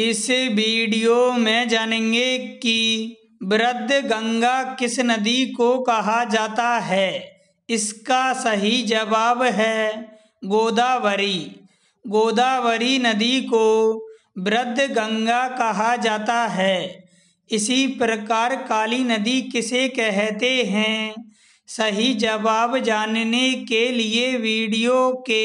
इस वीडियो में जानेंगे कि वृद्ध गंगा किस नदी को कहा जाता है इसका सही जवाब है गोदावरी गोदावरी नदी को वृद्ध गंगा कहा जाता है इसी प्रकार काली नदी किसे कहते हैं सही जवाब जानने के लिए वीडियो के